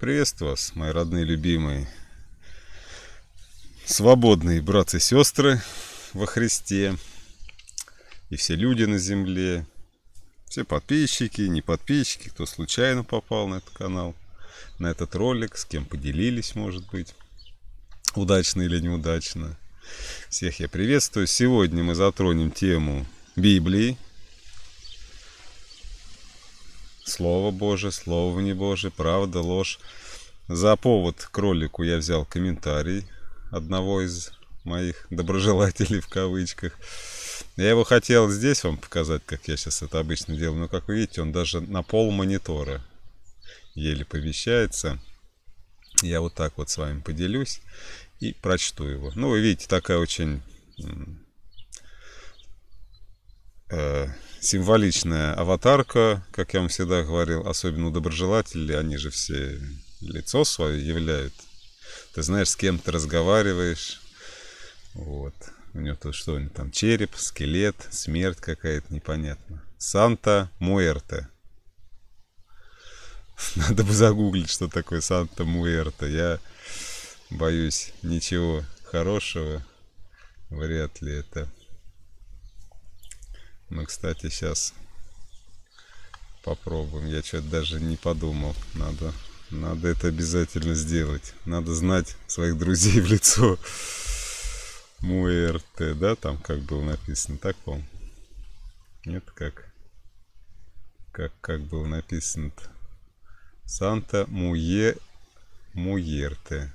Приветствую вас, мои родные, любимые, свободные братцы и сестры во Христе, и все люди на земле, все подписчики, не подписчики, кто случайно попал на этот канал, на этот ролик, с кем поделились, может быть, удачно или неудачно. Всех я приветствую. Сегодня мы затронем тему Библии, Слово Божие, Слово не Божие, правда, ложь. За повод к ролику я взял комментарий одного из моих доброжелателей в кавычках. Я его хотел здесь вам показать, как я сейчас это обычно делаю, но как вы видите, он даже на пол монитора еле помещается. Я вот так вот с вами поделюсь и прочту его. Ну, вы видите, такая очень э, символичная аватарка, как я вам всегда говорил, особенно у доброжелателей, они же все лицо свое являют. Ты знаешь, с кем ты разговариваешь. Вот. У него то что нибудь там, череп, скелет, смерть какая-то, непонятно. Санта Муэрте. Надо бы загуглить, что такое Санта Муэрте. Я боюсь ничего хорошего. Вряд ли это мы, кстати, сейчас попробуем. Я что-то даже не подумал. Надо, надо это обязательно сделать. Надо знать своих друзей в лицо. Муэрте, да, там как было написано, так помню. Нет, как? Как, как было написано -то? Санта Муе Муерте.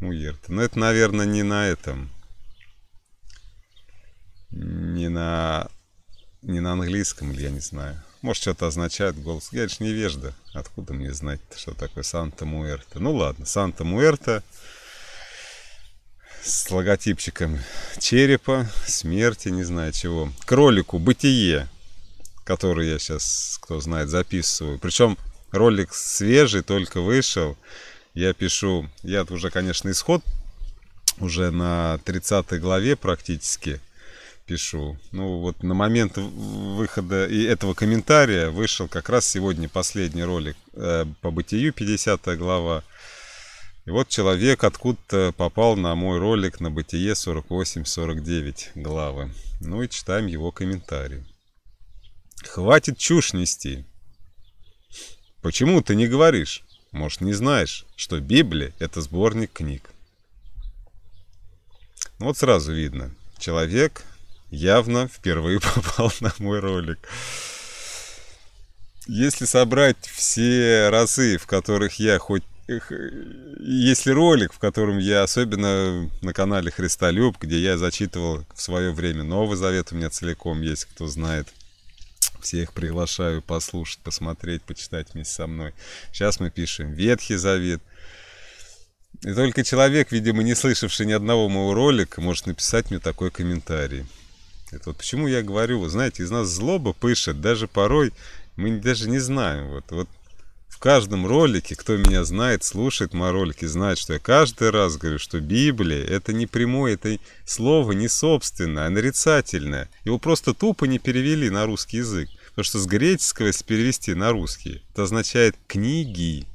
Муерте. Но ну, это, наверное, не на этом не на, не на английском я не знаю. Может, что-то означает голос. Я лишь невежда. Откуда мне знать, что такое Санта-Муэрта? Ну ладно, Санта-Муэрта с логотипчиком черепа, смерти, не знаю чего. Кролику «Бытие», который я сейчас, кто знает, записываю. Причем ролик свежий, только вышел. Я пишу, я уже, конечно, исход уже на 30 главе практически – пишу. Ну вот на момент выхода и этого комментария вышел как раз сегодня последний ролик э, по бытию, 50 глава. И вот человек откуда-то попал на мой ролик на бытие 48-49 главы. Ну и читаем его комментарий. Хватит чушь нести. Почему ты не говоришь? Может, не знаешь, что Библия — это сборник книг. Ну вот сразу видно, человек явно впервые попал на мой ролик. Если собрать все разы, в которых я хоть если ролик, в котором я особенно на канале Христолюб, где я зачитывал в свое время Новый Завет, у меня целиком есть, кто знает. Всех приглашаю послушать, посмотреть, почитать вместе со мной. Сейчас мы пишем Ветхий Завет. И только человек, видимо, не слышавший ни одного моего ролика, может написать мне такой комментарий. Это вот почему я говорю, вот знаете, из нас злоба пышет, даже порой мы даже не знаем. Вот, вот в каждом ролике, кто меня знает, слушает мои ролики, знает, что я каждый раз говорю, что Библия это не прямое, это слово не собственное, а нарицательное. Его просто тупо не перевели на русский язык. Потому что с греческого если перевести на русский, это означает книги,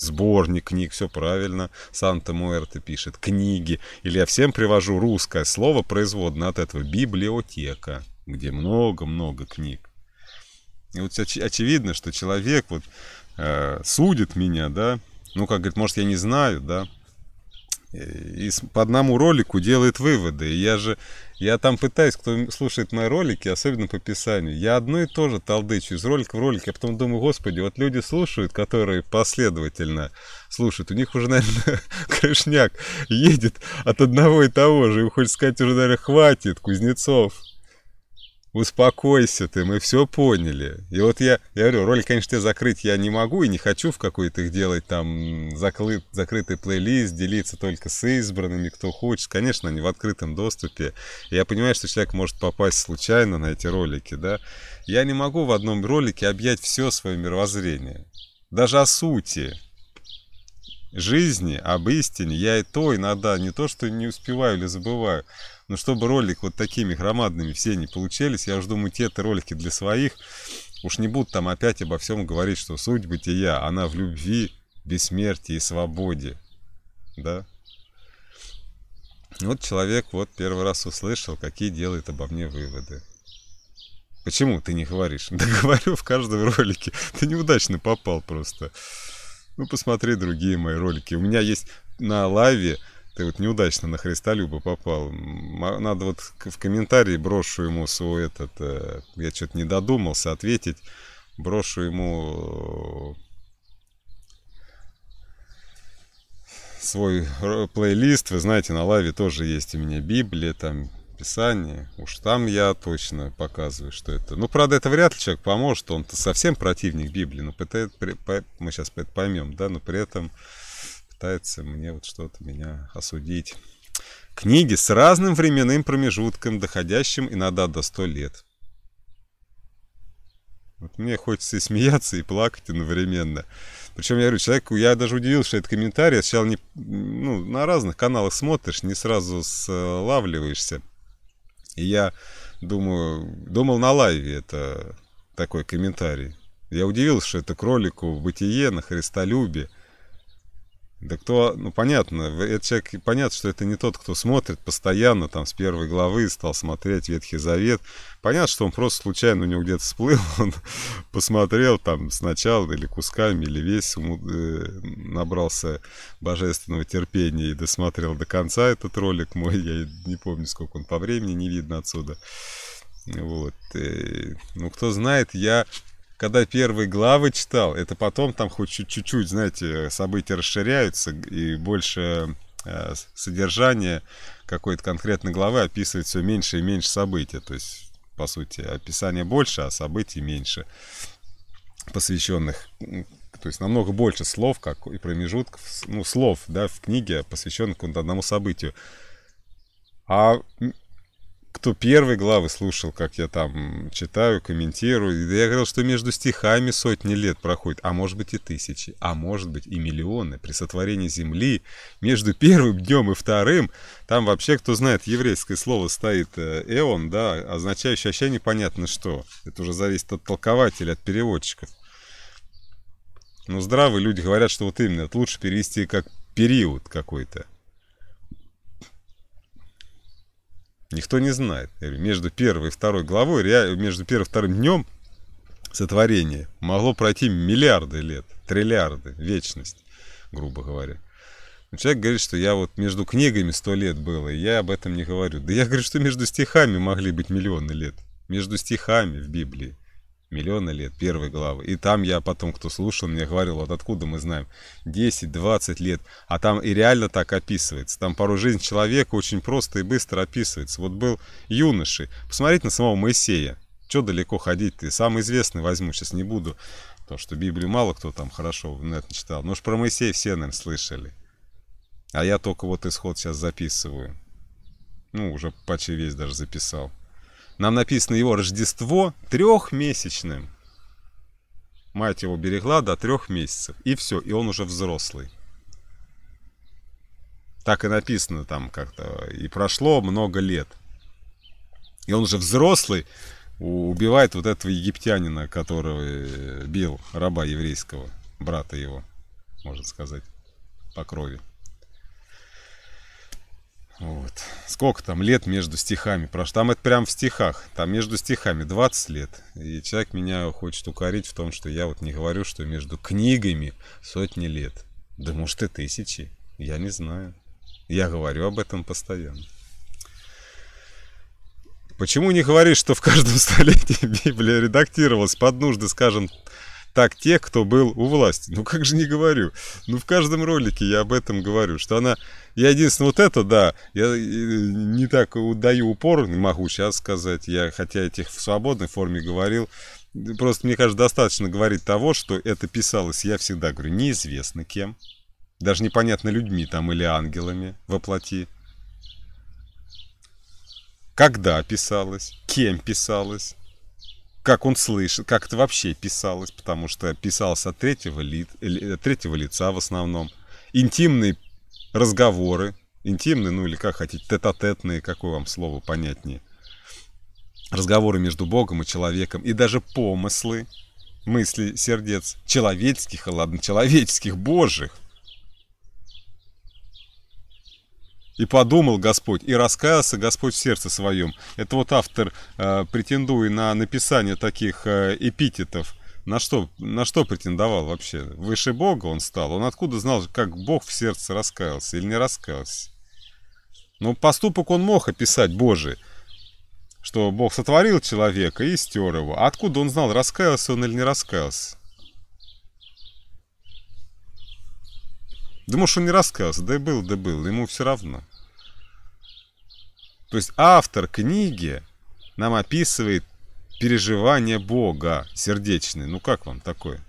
сборник книг, все правильно, Санта Муэрте пишет, книги. Или я всем привожу русское слово производное от этого, библиотека, где много-много книг. И вот оч- очевидно, что человек вот э, судит меня, да, ну, как говорит, может, я не знаю, да, и по одному ролику делает выводы. И я же, я там пытаюсь, кто слушает мои ролики, особенно по писанию, я одно и то же толдычу из ролика в ролик, я потом думаю, господи, вот люди слушают, которые последовательно слушают, у них уже, наверное, крышняк едет от одного и того же, и хочет сказать уже, наверное, хватит, Кузнецов, Успокойся ты, мы все поняли. И вот я, я говорю, ролик, конечно, тебе закрыть я не могу и не хочу в какой-то их делать там заклы, закрытый плейлист, делиться только с избранными, кто хочет. Конечно, они в открытом доступе. Я понимаю, что человек может попасть случайно на эти ролики, да. Я не могу в одном ролике объять все свое мировоззрение. Даже о сути жизни, об истине я и то иногда не то, что не успеваю или забываю, но ну, чтобы ролик вот такими громадными все не получились, я уже думаю, те то ролики для своих. Уж не будут там опять обо всем говорить, что суть бытия, она в любви, бессмертии и свободе. Да? Вот человек вот первый раз услышал, какие делает обо мне выводы. Почему ты не говоришь? Да говорю в каждом ролике. Ты неудачно попал просто. Ну, посмотри другие мои ролики. У меня есть на лаве ты вот неудачно на Христолюба попал. А, надо вот в комментарии брошу ему свой этот... Э, я что-то не додумался ответить. Брошу ему э, свой плейлист. Вы знаете, на лаве тоже есть у меня Библия, там Писание. Уж там я точно показываю, что это. Ну, правда, это вряд ли человек поможет. Он-то совсем противник Библии. Но мы сейчас это поймем, да, но при этом пытается мне вот что-то меня осудить. Книги с разным временным промежутком, доходящим иногда до 100 лет. Вот мне хочется и смеяться, и плакать одновременно. Причем я говорю, человеку, я даже удивился, что это комментарий. Я сначала не, ну, на разных каналах смотришь, не сразу славливаешься. И я думаю, думал на лайве это такой комментарий. Я удивился, что это кролику в бытие на христолюбе. Да кто, ну понятно, этот человек, понятно, что это не тот, кто смотрит постоянно, там, с первой главы стал смотреть Ветхий Завет. Понятно, что он просто случайно у него где-то всплыл, он посмотрел там сначала или кусками, или весь э, набрался божественного терпения и досмотрел до конца этот ролик мой, я не помню, сколько он по времени, не видно отсюда. Вот. Э, ну, кто знает, я когда первые главы читал, это потом там хоть чуть-чуть, знаете, события расширяются и больше э, содержание какой-то конкретной главы описывает все меньше и меньше событий. То есть, по сути, описание больше, а событий меньше посвященных то есть намного больше слов как и промежутков, ну, слов, да, в книге, посвященных какому-то одному событию. А кто первый главы слушал, как я там читаю, комментирую, я говорил, что между стихами сотни лет проходит, а может быть и тысячи, а может быть и миллионы. При сотворении Земли между первым днем и вторым, там вообще, кто знает еврейское слово, стоит э, эон, да, означающее вообще непонятно что. Это уже зависит от толкователя, от переводчиков. Но здравые люди говорят, что вот именно, это лучше перевести как период какой-то. Никто не знает. Между первой и второй главой, между первым и вторым днем сотворения могло пройти миллиарды лет, триллиарды, вечность, грубо говоря. человек говорит, что я вот между книгами сто лет было, и я об этом не говорю. Да я говорю, что между стихами могли быть миллионы лет. Между стихами в Библии миллионы лет, первой главы. И там я потом, кто слушал, мне говорил, вот откуда мы знаем, 10-20 лет. А там и реально так описывается. Там пару жизнь человека очень просто и быстро описывается. Вот был юноши Посмотрите на самого Моисея. что далеко ходить ты? Самый известный возьму, сейчас не буду. то что Библию мало кто там хорошо в нет не читал. Но ну уж про Моисея все, наверное, слышали. А я только вот исход сейчас записываю. Ну, уже почти весь даже записал. Нам написано его Рождество трехмесячным. Мать его берегла до трех месяцев. И все, и он уже взрослый. Так и написано там как-то. И прошло много лет. И он уже взрослый убивает вот этого египтянина, который э, бил раба еврейского, брата его, можно сказать, по крови. Вот. Сколько там лет между стихами прошло? Там это прям в стихах. Там между стихами 20 лет. И человек меня хочет укорить в том, что я вот не говорю, что между книгами сотни лет. Да может и тысячи. Я не знаю. Я говорю об этом постоянно. Почему не говоришь, что в каждом столетии Библия редактировалась под нужды, скажем, так тех, кто был у власти. Ну как же не говорю? Ну в каждом ролике я об этом говорю, что она... Я единственное, вот это, да, я э, не так даю упор, не могу сейчас сказать, я хотя этих в свободной форме говорил, просто, мне кажется, достаточно говорить того, что это писалось, я всегда говорю, неизвестно кем, даже непонятно людьми там или ангелами воплоти. Когда писалось, кем писалось, как он слышит, как это вообще писалось, потому что писалось от третьего, ли, третьего лица в основном. Интимные разговоры, интимные, ну или как хотите, тет-а-тетные, какое вам слово понятнее. Разговоры между Богом и человеком, и даже помыслы, мысли сердец человеческих, а ладно, человеческих, божьих, И подумал Господь, и раскаялся Господь в сердце своем. Это вот автор, э, претендуя на написание таких э, эпитетов, на что, на что претендовал вообще? Выше Бога он стал? Он откуда знал, как Бог в сердце раскаялся или не раскаялся? Но ну, поступок он мог описать Божий, что Бог сотворил человека и стер его. А откуда он знал, раскаялся он или не раскаялся? Думаешь, он не раскаялся? Да и был, да был, ему все равно. То есть автор книги нам описывает переживания Бога сердечные. Ну как вам такое?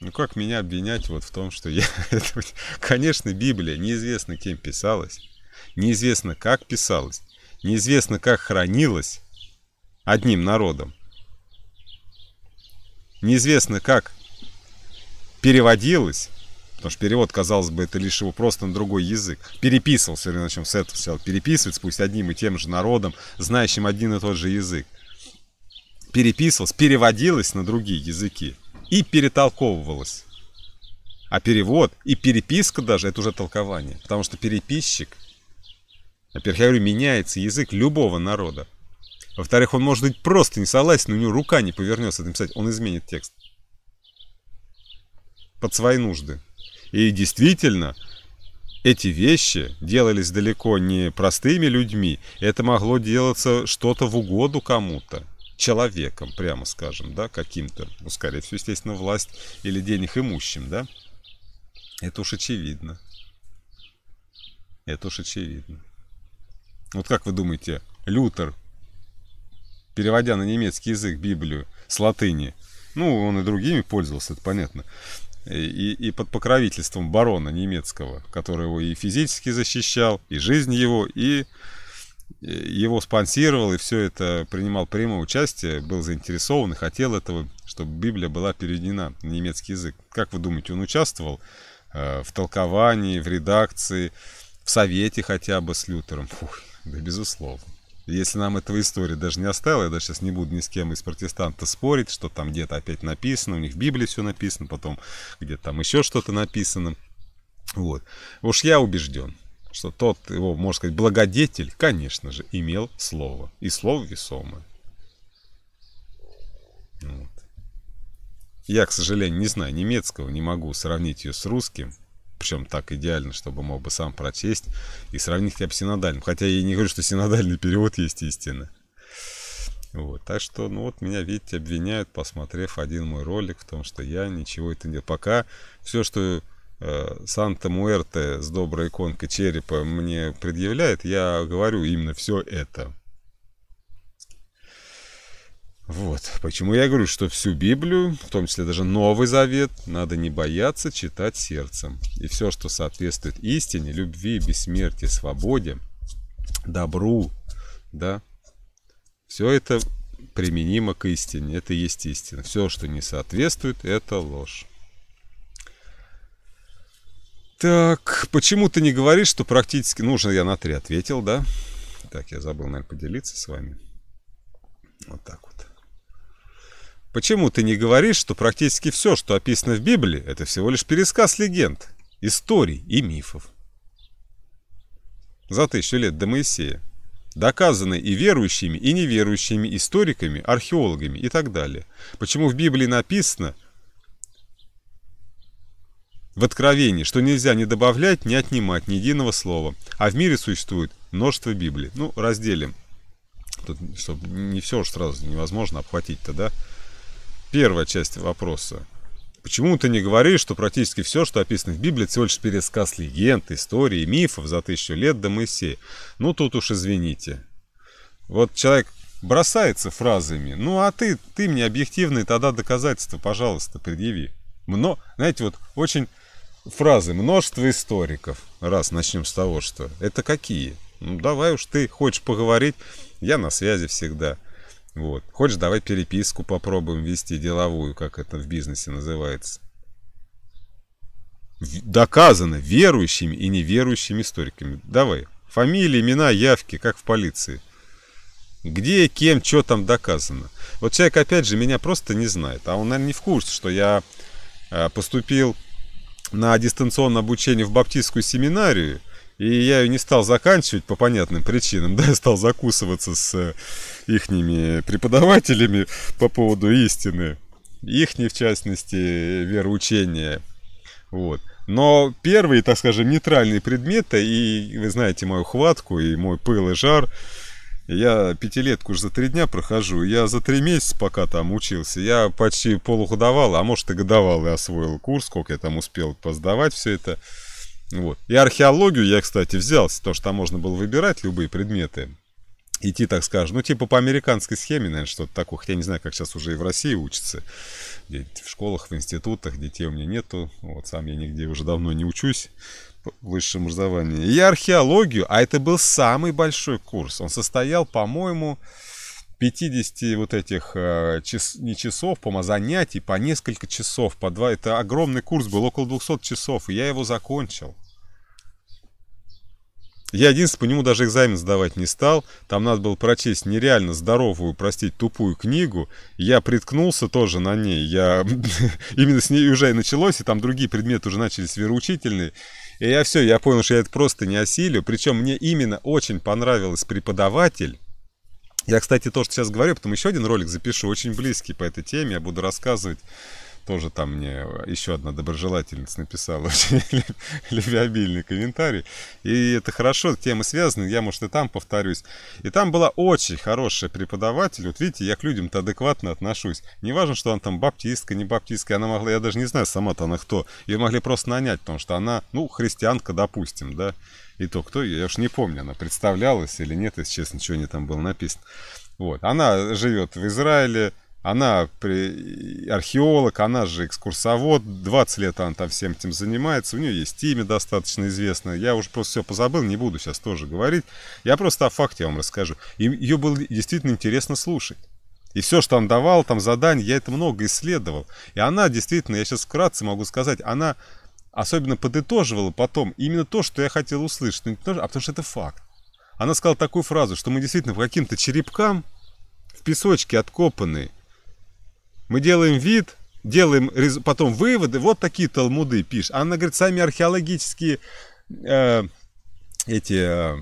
Ну как меня обвинять вот в том, что я... Конечно, Библия неизвестно кем писалась, неизвестно как писалась, неизвестно как хранилась одним народом. Неизвестно как переводилась, Потому что перевод, казалось бы, это лишь его просто на другой язык. Переписывал все время, начнем с этого сначала. Переписывать, пусть одним и тем же народом, знающим один и тот же язык. Переписывалось, переводилось на другие языки и перетолковывалось. А перевод и переписка даже, это уже толкование. Потому что переписчик, во-первых, я говорю, меняется язык любого народа. Во-вторых, он может быть просто не согласен, у него рука не повернется это написать, он изменит текст. Под свои нужды. И действительно, эти вещи делались далеко не простыми людьми, это могло делаться что-то в угоду кому-то, человеком, прямо скажем, да, каким-то, ну, скорее всего, естественно, власть или денег имущим, да. Это уж очевидно. Это уж очевидно. Вот как вы думаете, Лютер, переводя на немецкий язык Библию с латыни, ну, он и другими пользовался, это понятно, и, и под покровительством барона немецкого, который его и физически защищал, и жизнь его, и его спонсировал, и все это принимал прямое участие, был заинтересован и хотел этого, чтобы Библия была переведена на немецкий язык. Как вы думаете, он участвовал э, в толковании, в редакции, в совете хотя бы с Лютером? Фух, да безусловно. Если нам этого история даже не оставила, я даже сейчас не буду ни с кем из протестантов спорить, что там где-то опять написано, у них в Библии все написано, потом где-то там еще что-то написано. Вот. Уж я убежден, что тот его, можно сказать, благодетель, конечно же, имел слово. И слово весомое. Вот. Я, к сожалению, не знаю немецкого, не могу сравнить ее с русским причем так идеально, чтобы мог бы сам прочесть и сравнить хотя бы синодальным. Хотя я не говорю, что синодальный перевод есть истина. Вот, так что, ну вот меня, видите, обвиняют, посмотрев один мой ролик, в том, что я ничего это не... Пока все, что э, Санта Муэрте с доброй иконкой черепа мне предъявляет, я говорю именно все это. Вот, почему я говорю, что всю Библию, в том числе даже Новый Завет, надо не бояться читать сердцем. И все, что соответствует истине, любви, бессмертию, свободе, добру, да, все это применимо к истине, это и есть истина. Все, что не соответствует, это ложь. Так, почему ты не говоришь, что практически... нужно? я на три ответил, да? Так, я забыл, наверное, поделиться с вами. Вот так вот. Почему ты не говоришь, что практически все, что описано в Библии, это всего лишь пересказ легенд, историй и мифов? За тысячу лет до Моисея. Доказаны и верующими, и неверующими историками, археологами и так далее. Почему в Библии написано в Откровении, что нельзя ни добавлять, ни отнимать ни единого слова. А в мире существует множество Библий. Ну, разделим. Тут, чтобы не все уж сразу невозможно обхватить-то, да? первая часть вопроса. Почему ты не говоришь, что практически все, что описано в Библии, всего лишь пересказ легенд, историй, мифов за тысячу лет до Моисея? Ну, тут уж извините. Вот человек бросается фразами. Ну, а ты, ты мне объективные тогда доказательства, пожалуйста, предъяви. Мно, знаете, вот очень фразы множество историков. Раз, начнем с того, что это какие? Ну, давай уж ты хочешь поговорить, я на связи всегда. Вот. Хочешь, давай переписку попробуем вести деловую, как это в бизнесе называется. Доказано верующими и неверующими историками. Давай. Фамилии, имена, явки, как в полиции. Где, кем, что там доказано. Вот человек, опять же, меня просто не знает. А он, наверное, не в курсе, что я а, поступил на дистанционное обучение в баптистскую семинарию и я ее не стал заканчивать по понятным причинам, да, я стал закусываться с э, ихними преподавателями по поводу истины, ихней, в частности, вероучения, вот. Но первые, так скажем, нейтральные предметы, и вы знаете мою хватку, и мой пыл и жар, я пятилетку уже за три дня прохожу. Я за три месяца пока там учился. Я почти полугодовал, а может и годовал и освоил курс, сколько я там успел поздавать все это. Вот. И археологию я, кстати, взялся, потому что там можно было выбирать любые предметы. Идти, так скажем, ну, типа по американской схеме, наверное, что-то такое. Хотя не знаю, как сейчас уже и в России учатся. В школах, в институтах детей у меня нету. Вот сам я нигде уже давно не учусь высшем образовании. И археологию, а это был самый большой курс. Он состоял, по-моему, 50 вот этих э, час, не часов, по а занятий по несколько часов, по два. Это огромный курс был, около 200 часов, и я его закончил. Я единственное, по нему даже экзамен сдавать не стал. Там надо было прочесть нереально здоровую, простить, тупую книгу. Я приткнулся тоже на ней. Я именно с ней уже и началось, и там другие предметы уже начались вероучительные. И я все, я понял, что я это просто не осилю. Причем мне именно очень понравилась преподаватель я, кстати, то, что сейчас говорю, потом еще один ролик запишу, очень близкий по этой теме. Я буду рассказывать тоже там мне еще одна доброжелательница написала очень любвеобильный комментарий. И это хорошо, темы связаны, я, может, и там повторюсь. И там была очень хорошая преподаватель. Вот видите, я к людям-то адекватно отношусь. Не важно, что она там баптистка, не баптистка. Она могла, я даже не знаю, сама-то она кто. Ее могли просто нанять, потому что она, ну, христианка, допустим, да. И то кто, я уж не помню, она представлялась или нет, если честно, ничего не там было написано. Вот. Она живет в Израиле, она археолог, она же экскурсовод, 20 лет она там всем этим занимается, у нее есть имя достаточно известное. Я уже просто все позабыл, не буду сейчас тоже говорить. Я просто о факте вам расскажу. И ее было действительно интересно слушать. И все, что он давал, там задание, я это много исследовал. И она действительно, я сейчас вкратце могу сказать, она особенно подытоживала потом именно то, что я хотел услышать, но ну, потому, а потому что это факт. Она сказала такую фразу, что мы действительно по каким-то черепкам в песочке откопанные. Мы делаем вид, делаем рез... потом выводы, вот такие талмуды пишешь. Она говорит, сами археологические э, эти э,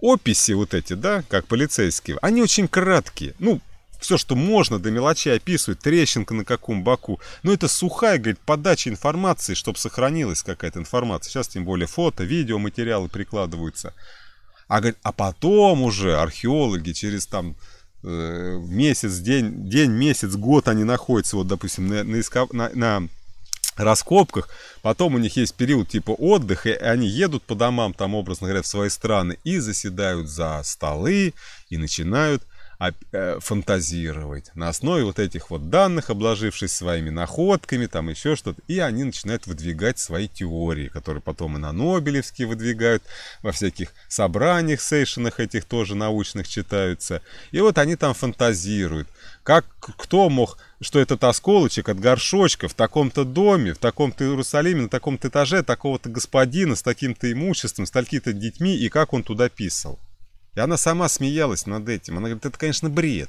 описи вот эти, да, как полицейские, они очень краткие. Ну, все, что можно, до мелочей описывает, трещинка на каком боку. Но ну, это сухая, говорит, подача информации, чтобы сохранилась какая-то информация. Сейчас тем более фото, видео, материалы прикладываются. А, говорит, а потом уже археологи через там э, месяц, день, день, месяц, год они находятся, вот, допустим, на, на, искав, на, на раскопках. Потом у них есть период типа отдыха, и они едут по домам, там, образно говоря, в свои страны и заседают за столы и начинают Э, фантазировать на основе вот этих вот данных, обложившись своими находками, там еще что-то, и они начинают выдвигать свои теории, которые потом и на Нобелевские выдвигают, во всяких собраниях, сейшенах этих тоже научных читаются. И вот они там фантазируют, как кто мог, что этот осколочек от горшочка в таком-то доме, в таком-то Иерусалиме, на таком-то этаже, такого-то господина с таким-то имуществом, с такими-то детьми, и как он туда писал. И она сама смеялась над этим. Она говорит, это, конечно, бред.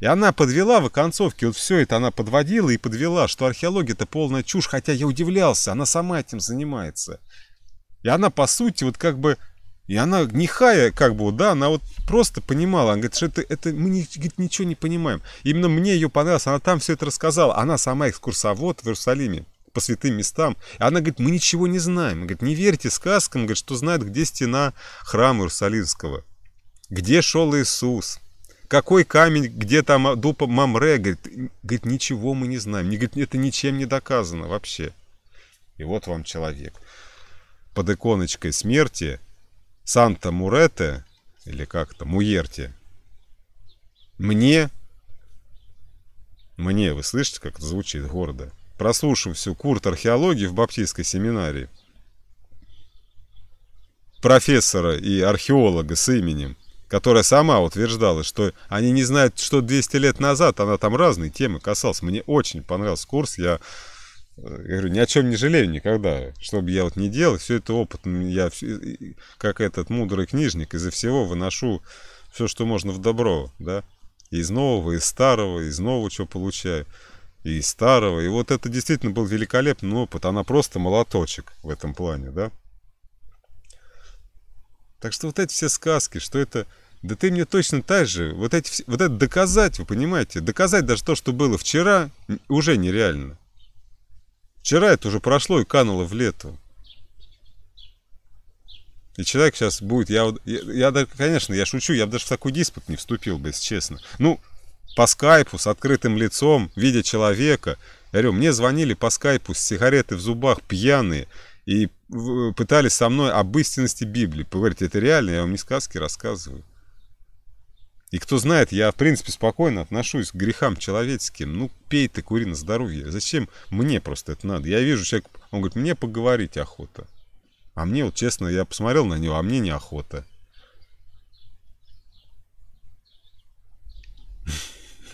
И она подвела в оконцовке, вот все это она подводила и подвела, что археология это полная чушь, хотя я удивлялся, она сама этим занимается. И она, по сути, вот как бы, и она гнихая, как бы, да, она вот просто понимала, она говорит, что это, это мы не, говорит, ничего не понимаем. Именно мне ее понравилось, она там все это рассказала, она сама экскурсовод в Иерусалиме по святым местам. И она говорит, мы ничего не знаем. Она говорит, не верьте сказкам, говорит, что знает, где стена храма Иерусалимского где шел Иисус, какой камень, где там а, дупа Мамре, говорит, говорит, ничего мы не знаем, говорит, это ничем не доказано вообще. И вот вам человек. Под иконочкой смерти Санта Мурете, или как-то, Муерте, мне, мне, вы слышите, как это звучит гордо, прослушав всю курт археологии в баптистской семинарии, профессора и археолога с именем которая сама утверждала, что они не знают, что 200 лет назад она там разные темы касалась. Мне очень понравился курс, я, э, я говорю, ни о чем не жалею никогда, что бы я вот не делал, все это опыт, я как этот мудрый книжник изо всего выношу все, что можно в добро, да, из нового, из старого, из нового что получаю, и из старого, и вот это действительно был великолепный опыт, она просто молоточек в этом плане, да. Так что вот эти все сказки, что это... Да ты мне точно так же, вот, эти, вот это доказать, вы понимаете, доказать даже то, что было вчера, уже нереально. Вчера это уже прошло и кануло в лету. И человек сейчас будет, я, я, я конечно, я шучу, я бы даже в такой диспут не вступил бы, если честно. Ну, по скайпу, с открытым лицом, видя человека. Я говорю, мне звонили по скайпу с сигареты в зубах, пьяные, и Э, пытались со мной об истинности Библии. Поверьте, это реально, я вам не сказки рассказываю. И кто знает, я, в принципе, спокойно отношусь к грехам человеческим. Ну, пей ты, кури на здоровье. Зачем мне просто это надо? Я вижу человек, он говорит, мне поговорить охота. А мне, вот честно, я посмотрел на него, а мне неохота.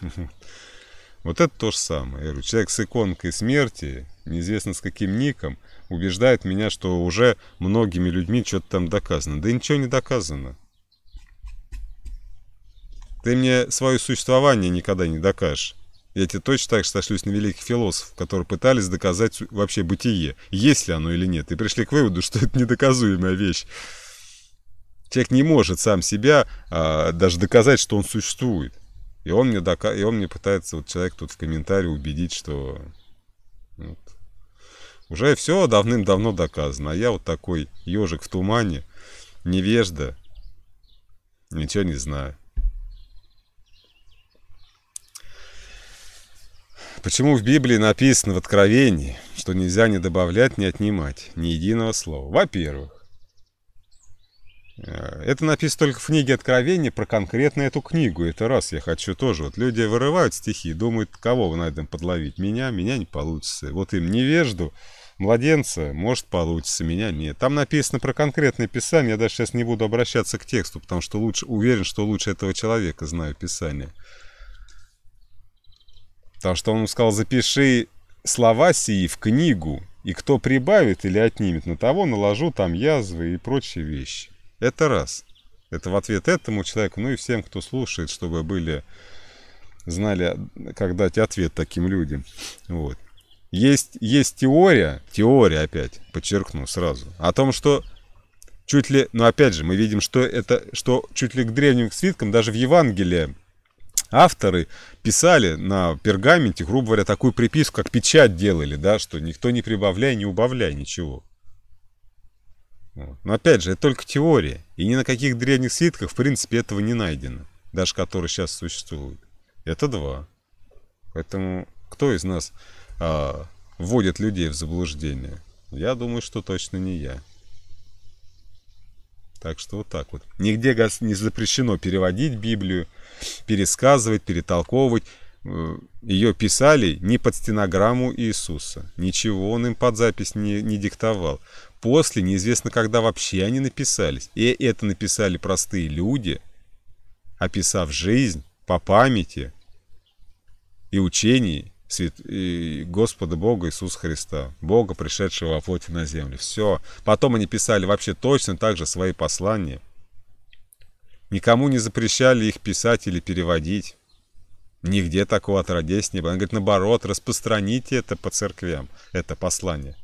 Вот. Вот это то же самое. Я говорю, человек с иконкой смерти, неизвестно с каким ником, убеждает меня, что уже многими людьми что-то там доказано. Да ничего не доказано. Ты мне свое существование никогда не докажешь. Я тебе точно так же сошлюсь на великих философов, которые пытались доказать вообще бытие, есть ли оно или нет, и пришли к выводу, что это недоказуемая вещь. Человек не может сам себя а, даже доказать, что он существует. И он мне, дока... и он мне пытается, вот человек тут в комментарии убедить, что вот. уже все давным-давно доказано. А я вот такой ежик в тумане, невежда, ничего не знаю. Почему в Библии написано в Откровении, что нельзя ни добавлять, ни отнимать ни единого слова? Во-первых, Э, это написано только в книге Откровения про конкретно эту книгу. Это раз я хочу тоже. Вот люди вырывают стихи, думают, кого вы на этом подловить. Меня, меня не получится. Вот им невежду, младенца, может получится, меня нет. Там написано про конкретное писание. Я даже сейчас не буду обращаться к тексту, потому что лучше, уверен, что лучше этого человека знаю писание. Потому что он сказал, запиши слова сии в книгу, и кто прибавит или отнимет, на того наложу там язвы и прочие вещи. Это раз. Это в ответ этому человеку, ну и всем, кто слушает, чтобы были, знали, как дать ответ таким людям. Вот. Есть, есть теория, теория опять, подчеркну сразу, о том, что чуть ли, ну опять же, мы видим, что это, что чуть ли к древним свиткам, даже в Евангелии авторы писали на пергаменте, грубо говоря, такую приписку, как печать делали, да, что никто не прибавляй, не убавляй ничего. Но опять же, это только теория, и ни на каких древних свитках в принципе этого не найдено, даже которые сейчас существуют. Это два. Поэтому кто из нас а, вводит людей в заблуждение? Я думаю, что точно не я. Так что вот так вот. Нигде не запрещено переводить Библию, пересказывать, перетолковывать. Э, Ее писали не под стенограмму Иисуса. Ничего он им под запись не, не диктовал. После неизвестно когда вообще они написались. И это написали простые люди, описав жизнь по памяти и учении свят... и Господа Бога Иисуса Христа, Бога, пришедшего во плоти на землю. Все. Потом они писали вообще точно так же свои послания. Никому не запрещали их писать или переводить. Нигде такого отродясь не было. Он говорит, наоборот, распространите это по церквям, это послание.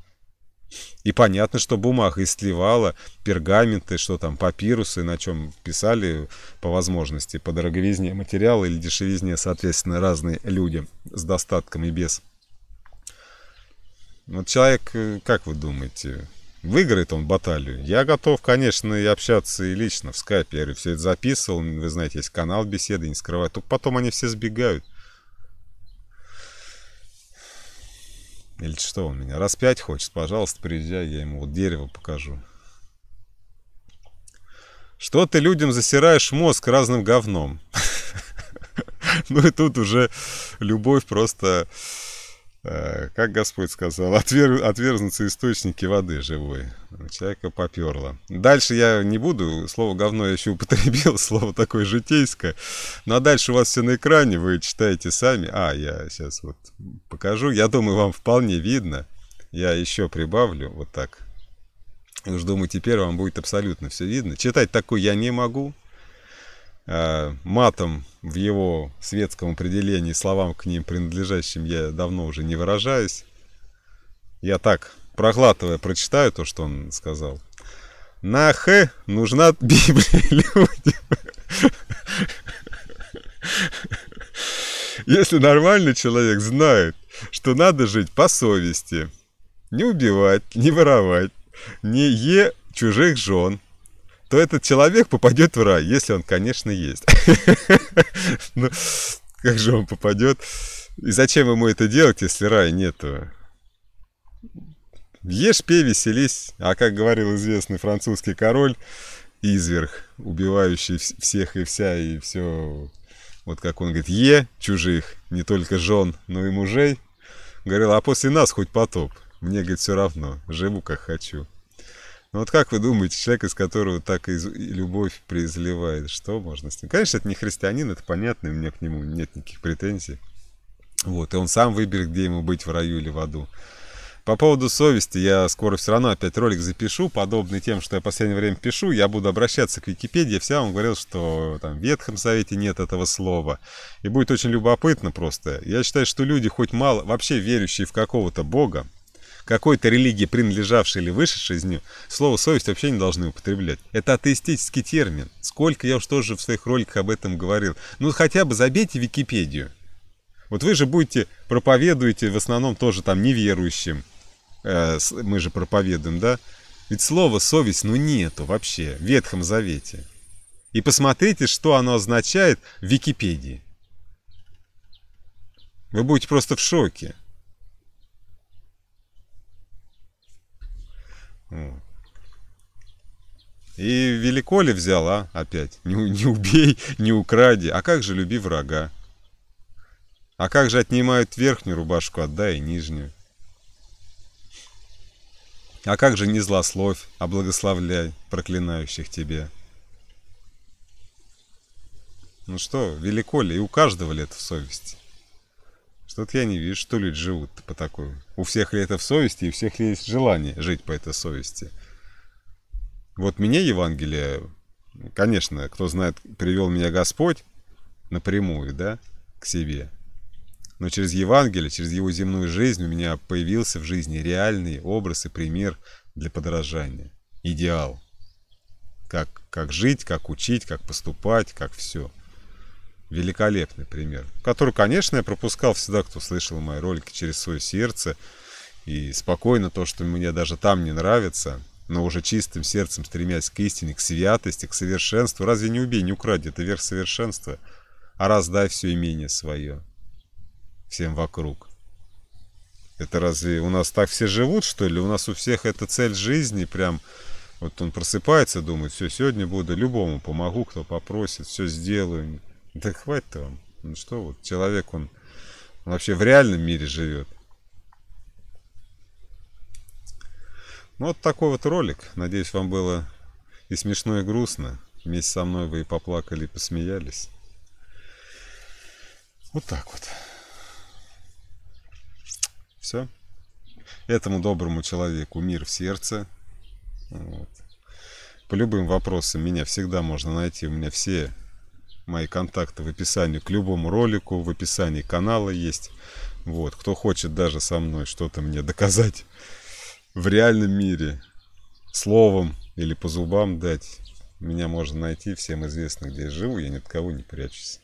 И понятно, что бумага из сливала, пергаменты, что там, папирусы, на чем писали по возможности, по дороговизне материала или дешевизне, соответственно, разные люди с достатком и без. Вот человек, э, как вы думаете, выиграет он баталию? Я готов, конечно, и общаться и лично в скайпе. Я говорю, все это записывал, вы знаете, есть канал беседы, не скрываю. Только потом они все сбегают. Или что он меня? Раз пять хочет, пожалуйста, приезжай, я ему вот дерево покажу. Что ты людям засираешь мозг разным говном? Ну и тут уже любовь просто Э, как Господь сказал, отвер... отверзнутся источники воды живой. Человека поперло. Дальше я не буду, слово говно я еще употребил, слово такое житейское. Ну а дальше у вас все на экране, вы читаете сами. А, я сейчас вот покажу. Я думаю, вам вполне видно. Я еще прибавлю вот так. Уж думаю, теперь вам будет абсолютно все видно. Читать такое я не могу. Э, матом в его светском определении, словам к ним принадлежащим, я давно уже не выражаюсь. Я так, проглатывая, прочитаю то, что он сказал. На Х нужна Библия людям. Если нормальный человек знает, что надо жить по совести, не убивать, не воровать, не е чужих жен, то этот человек попадет в рай, если он, конечно, есть. Ну, как же он попадет? И зачем ему это делать, если рая нету? Ешь, пей, веселись. А как говорил известный французский король, изверх, убивающий всех и вся, и все, вот как он говорит, е чужих, не только жен, но и мужей, говорил, а после нас хоть потоп. Мне, говорит, все равно, живу как хочу. Ну вот как вы думаете, человек, из которого так и любовь призливает что можно с ним? Конечно, это не христианин, это понятно, у меня к нему нет никаких претензий. Вот, и он сам выберет, где ему быть, в раю или в аду. По поводу совести, я скоро все равно опять ролик запишу, подобный тем, что я в последнее время пишу. Я буду обращаться к Википедии. Вся он говорил, что там в Ветхом Совете нет этого слова. И будет очень любопытно просто. Я считаю, что люди хоть мало, вообще верующие в какого-то Бога, какой-то религии принадлежавшей или вышедшей из нее, слово «совесть» вообще не должны употреблять. Это атеистический термин. Сколько я уж тоже в своих роликах об этом говорил. Ну, хотя бы забейте Википедию. Вот вы же будете, проповедуете в основном тоже там неверующим. Э, мы же проповедуем, да? Ведь слова «совесть» ну нету вообще в Ветхом Завете. И посмотрите, что оно означает в Википедии. Вы будете просто в шоке. И велико ли взял, а, опять? Не, не убей, не укради. А как же люби врага? А как же отнимают верхнюю рубашку, отдай нижнюю? А как же не злословь, а благословляй проклинающих тебе? Ну что, велико ли и у каждого ли это в совести? Что-то я не вижу, что люди живут по такой. У всех ли это в совести, и у всех ли есть желание жить по этой совести. Вот мне Евангелие, конечно, кто знает, привел меня Господь напрямую, да, к себе. Но через Евангелие, через его земную жизнь у меня появился в жизни реальный образ и пример для подражания. Идеал. Как, как жить, как учить, как поступать, как все великолепный пример, который, конечно, я пропускал всегда, кто слышал мои ролики через свое сердце, и спокойно то, что мне даже там не нравится, но уже чистым сердцем стремясь к истине, к святости, к совершенству, разве не убей, не укради, это верх совершенства, а раздай все имение свое всем вокруг. Это разве у нас так все живут, что ли? У нас у всех это цель жизни, прям вот он просыпается, думает, все, сегодня буду любому помогу, кто попросит, все сделаю, да хватит вам. Ну что вот, человек, он, он вообще в реальном мире живет. Ну вот такой вот ролик. Надеюсь, вам было и смешно, и грустно. Вместе со мной вы и поплакали, и посмеялись. Вот так вот. Все. Этому доброму человеку мир в сердце. Вот. По любым вопросам меня всегда можно найти. У меня все мои контакты в описании к любому ролику, в описании канала есть. Вот, кто хочет даже со мной что-то мне доказать в реальном мире, словом или по зубам дать, меня можно найти, всем известно, где я живу, я ни от кого не прячусь.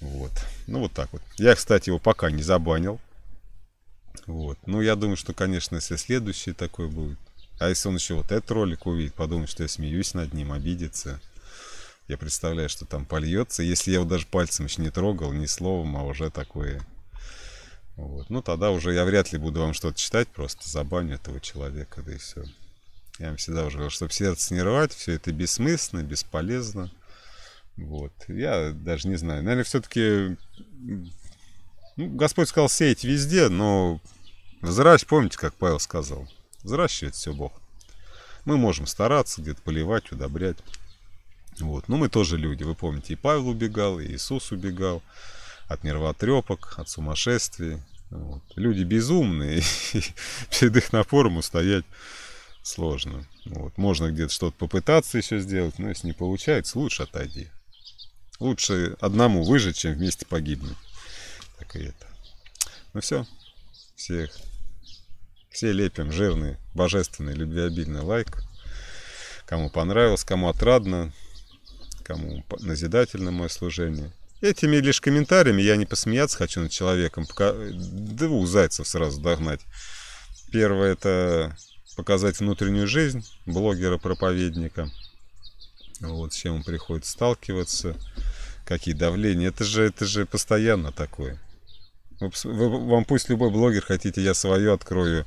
Вот, ну вот так вот. Я, кстати, его пока не забанил. Вот, ну я думаю, что, конечно, если следующий такой будет, а если он еще вот этот ролик увидит, подумает, что я смеюсь над ним, обидится, я представляю, что там польется. Если я его даже пальцем еще не трогал, ни словом, а уже такое... Вот. Ну, тогда уже я вряд ли буду вам что-то читать, просто забаню этого человека, да и все. Я вам всегда уже говорил, чтобы сердце не рвать, все это бессмысленно, бесполезно. Вот. Я даже не знаю. Наверное, все-таки... Ну, Господь сказал сеять везде, но взращивать, помните, как Павел сказал, взращивает все Бог. Мы можем стараться где-то поливать, удобрять. Вот. Но ну, мы тоже люди, вы помните, и Павел убегал, и Иисус убегал от нервотрепок, от сумасшествий. Вот. Люди безумные, и перед их напором устоять сложно. Вот. Можно где-то что-то попытаться еще сделать, но если не получается, лучше отойди. Лучше одному выжить, чем вместе погибнуть. Так и это. Ну все. Всех. Все лепим жирный, божественный, любвеобильный лайк. Кому понравилось, кому отрадно кому назидательно мое служение. Этими лишь комментариями я не посмеяться хочу над человеком, пока э, двух зайцев сразу догнать. Первое — это показать внутреннюю жизнь блогера-проповедника, вот с чем он приходит сталкиваться, какие давления. Это же, это же постоянно такое. Вы, вам пусть любой блогер хотите, я свое открою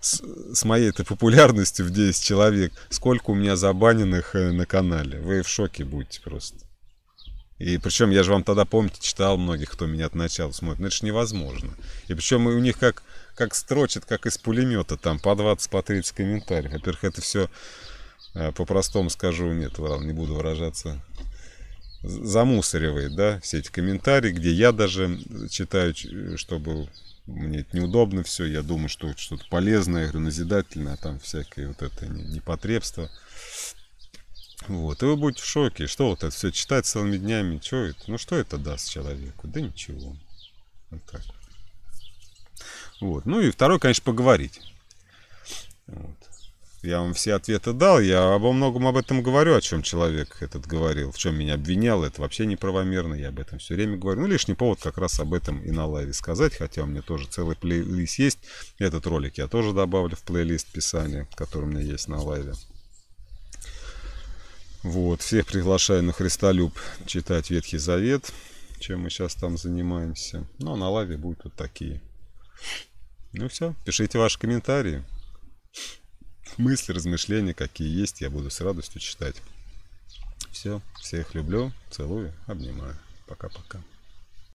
с, с моей этой популярностью в 10 человек, сколько у меня забаненных э, на канале. Вы в шоке будете просто. И причем я же вам тогда, помните, читал многих, кто меня от начала смотрит. ну это же невозможно. И причем у них как, как строчат, как из пулемета, там по 20, по 30 комментариев. Во-первых, это все, э, по-простому скажу, нет, не буду выражаться замусоривает, да, все эти комментарии, где я даже читаю, э, чтобы мне это неудобно все, я думаю, что что-то полезное, я говорю, назидательное, а там всякое вот это непотребство. Вот, и вы будете в шоке, что вот это все читать целыми днями, что это, ну что это даст человеку? Да ничего. Вот так. Вот, ну и второй, конечно, поговорить. Вот. Я вам все ответы дал, я обо многом об этом говорю, о чем человек этот говорил, в чем меня обвинял, это вообще неправомерно, я об этом все время говорю. Ну, лишний повод как раз об этом и на лайве сказать, хотя у меня тоже целый плейлист есть. Этот ролик я тоже добавлю в плейлист писания, который у меня есть на лайве. Вот, всех приглашаю на Христолюб читать Ветхий Завет, чем мы сейчас там занимаемся. Ну, а на лаве будут вот такие. Ну все, пишите ваши комментарии мысли, размышления, какие есть, я буду с радостью читать. Все, всех люблю, целую, обнимаю. Пока-пока.